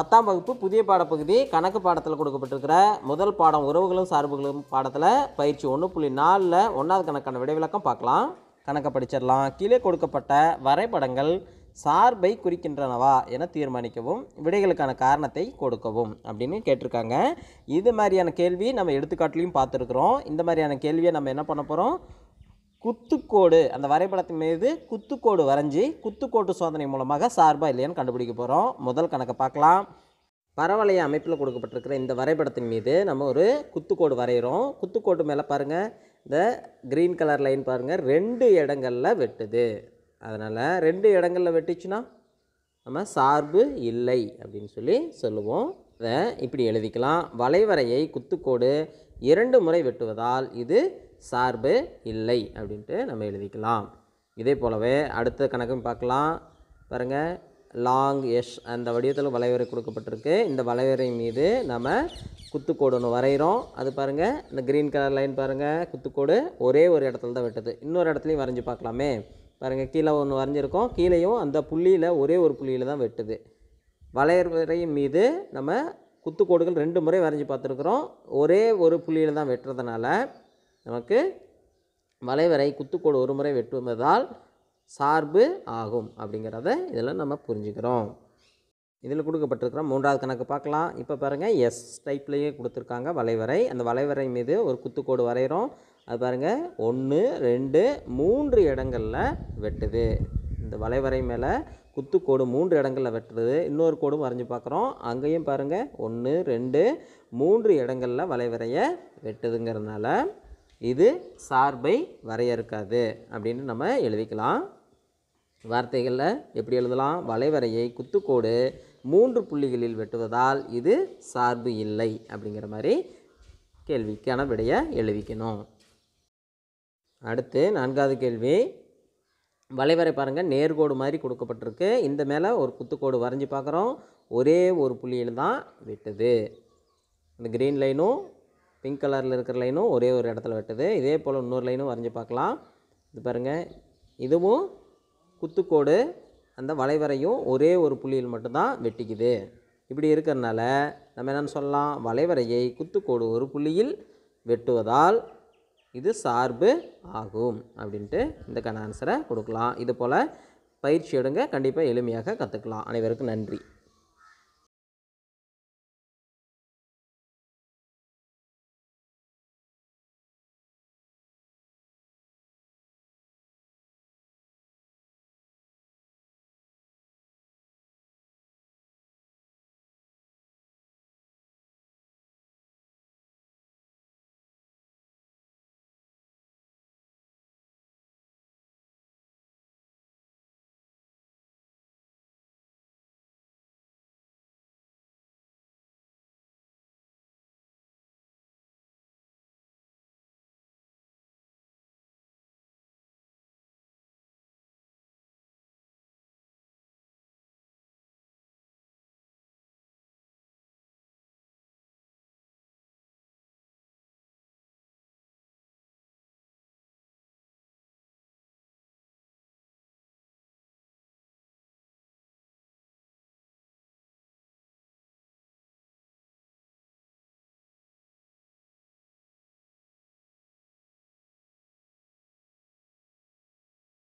பத்தாம் வகுப்பு புதிய பாடப்பகுதி கணக்கு பாடத்தில் கொடுக்கப்பட்டிருக்கிற முதல் பாடம் உறவுகளும் சார்புகளும் பாடத்தில் பயிற்சி ஒன்று புள்ளி நாலில் ஒன்றாவது கணக்கான விடைவிலக்கம் பார்க்கலாம் கணக்கை படிச்சிடலாம் கீழே கொடுக்கப்பட்ட வரைபடங்கள் சார்பை குறிக்கின்றனவா என தீர்மானிக்கவும் விடைகளுக்கான காரணத்தை கொடுக்கவும் அப்படின்னு கேட்டிருக்காங்க இது மாதிரியான கேள்வி நம்ம எடுத்துக்காட்டிலையும் பார்த்துருக்குறோம் இந்த மாதிரியான கேள்வியை நம்ம என்ன பண்ண போகிறோம் குத்துக்கோடு அந்த வரைபடத்தின் மீது குத்துக்கோடு வரைஞ்சி குத்துக்கோட்டு சோதனை மூலமாக சார்பாக இல்லையான்னு கண்டுபிடிக்க போகிறோம் முதல் கணக்கை பார்க்கலாம் பரவலைய அமைப்பில் கொடுக்கப்பட்டிருக்கிற இந்த வரைபடத்தின் மீது நம்ம ஒரு குத்துக்கோடு வரைகிறோம் குத்துக்கோடு மேலே பாருங்கள் இந்த க்ரீன் கலர் லைன் பாருங்கள் ரெண்டு இடங்களில் வெட்டுது அதனால் ரெண்டு இடங்களில் வெட்டுச்சுன்னா நம்ம சார்பு இல்லை அப்படின்னு சொல்லி சொல்லுவோம் இதை இப்படி எழுதிக்கலாம் வளைவரையை குத்துக்கோடு இரண்டு முறை வெட்டுவதால் இது சார்பு இல்லை அப்படின்ட்டு நம்ம எழுதிக்கலாம் இதே போலவே அடுத்த கணக்கும் பார்க்கலாம் பாருங்கள் லாங் எஷ் அந்த வடிவத்தில் வளைவரை கொடுக்கப்பட்டிருக்கு இந்த வளைவரை மீது நம்ம குத்துக்கோடு ஒன்று வரைகிறோம் அது பாருங்கள் இந்த க்ரீன் கலர் லைன் பாருங்கள் குத்துக்கோடு ஒரே ஒரு இடத்துல தான் வெட்டுது இன்னொரு இடத்துலையும் வரைஞ்சி பார்க்கலாமே பாருங்கள் கீழே ஒன்று வரைஞ்சிருக்கோம் கீழேயும் அந்த புள்ளியில் ஒரே ஒரு புள்ளியில் தான் வெட்டுது வளையறையின் மீது நம்ம குத்துக்கோடுகள் ரெண்டு முறை வரைஞ்சி பார்த்துருக்குறோம் ஒரே ஒரு புள்ளியில் தான் வெட்டுறதுனால நமக்கு வளைவரை குத்துக்கோடு ஒரு முறை வெட்டுவதால் சார்பு ஆகும் அப்படிங்கிறத இதில் நம்ம புரிஞ்சுக்கிறோம் இதில் கொடுக்கப்பட்டிருக்கிறோம் மூன்றாவது கணக்கு பார்க்கலாம் இப்போ பாருங்கள் எஸ் டைப்லேயே கொடுத்துருக்காங்க வளைவரை அந்த வளைவரை மீது ஒரு குத்துக்கோடு வரைகிறோம் அது பாருங்கள் ஒன்று ரெண்டு மூன்று இடங்களில் வெட்டுது இந்த வளைவரை மேலே குத்துக்கோடு மூன்று இடங்களில் வெட்டுறது இன்னொரு கோடும் வரைஞ்சி பார்க்குறோம் அங்கேயும் பாருங்கள் ஒன்று ரெண்டு மூன்று இடங்களில் வளைவரைய வெட்டுதுங்கிறதுனால இது சார்பை வரையறுக்காது அப்படின்னு நம்ம எழுதிக்கலாம் வார்த்தைகளில் எப்படி எழுதலாம் வளைவரையை குத்துக்கோடு மூன்று புள்ளிகளில் வெட்டுவதால் இது சார்பு இல்லை அப்படிங்கிற மாதிரி கேள்விக்கான விடையை எழுதிக்கணும் அடுத்து நான்காவது கேள்வி வளைவரை பாருங்கள் நேர்கோடு மாதிரி கொடுக்கப்பட்டிருக்கு இந்த மேலே ஒரு குத்துக்கோடு வரைஞ்சி பார்க்குறோம் ஒரே ஒரு புள்ளியில் தான் வெட்டுது இந்த க்ரீன் லைனும் பிங்க் கலரில் இருக்கிற லைனும் ஒரே ஒரு இடத்துல வெட்டுது இதே போல் இன்னொரு லைனும் வரைஞ்சி பார்க்கலாம் இது பாருங்கள் இதுவும் குத்துக்கோடு அந்த வளைவரையும் ஒரே ஒரு புள்ளியில் மட்டும்தான் வெட்டிக்குது இப்படி இருக்கிறனால நம்ம என்னென்னு சொல்லலாம் வளைவரையை குத்துக்கோடு ஒரு புள்ளியில் வெட்டுவதால் இது சார்பு ஆகும் அப்படின்ட்டு இந்த ஆன்சரை கொடுக்கலாம் இது போல் பயிற்சி எடுங்க கண்டிப்பாக எளிமையாக கற்றுக்கலாம் அனைவருக்கும் நன்றி